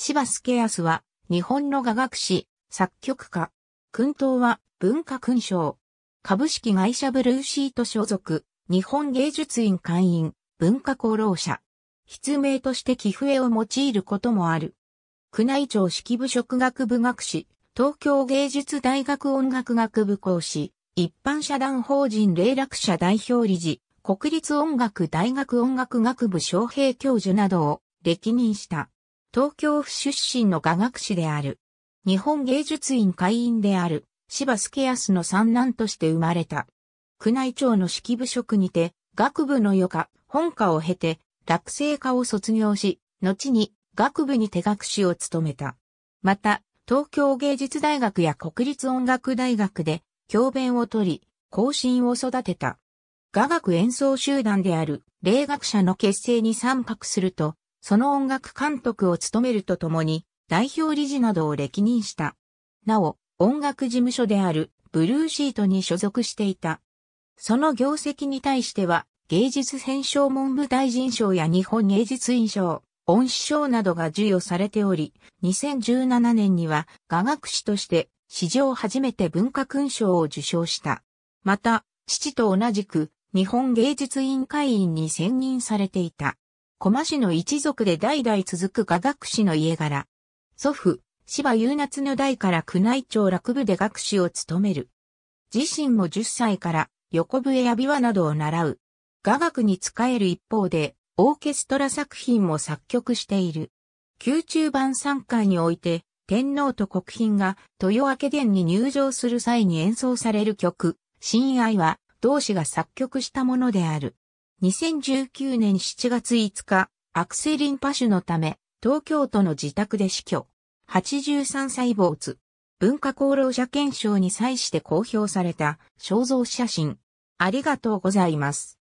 柴助康は、日本の雅楽士、作曲家。訓東は、文化勲章。株式会社ブルーシート所属、日本芸術院会員、文化功労者。筆名として寄付絵を用いることもある。宮内庁式部職学部学士、東京芸術大学音楽学部講師、一般社団法人霊楽社代表理事、国立音楽大学音楽学部招聘教授などを歴任した。東京府出身の画学士である。日本芸術院会員である柴助康の三男として生まれた。宮内庁の式部職にて、学部の余科、本科を経て、落成科を卒業し、後に学部に手学士を務めた。また、東京芸術大学や国立音楽大学で教鞭を取り、後進を育てた。雅楽演奏集団である霊学者の結成に参画すると、その音楽監督を務めるとともに、代表理事などを歴任した。なお、音楽事務所であるブルーシートに所属していた。その業績に対しては、芸術編賞文部大臣賞や日本芸術院賞、恩師賞などが授与されており、2017年には画学師として史上初めて文化勲章を受賞した。また、父と同じく日本芸術委員会員に選任されていた。駒氏の一族で代々続く雅楽師の家柄。祖父、芝雄夏の代から宮内庁落部で学士を務める。自身も10歳から横笛や琵琶などを習う。雅楽に仕える一方で、オーケストラ作品も作曲している。宮中版参会において、天皇と国賓が豊明殿に入場する際に演奏される曲、親愛は、同志が作曲したものである。2019年7月5日、悪性リンパ腫のため、東京都の自宅で死去。83歳没。文化功労者検証に際して公表された肖像写真。ありがとうございます。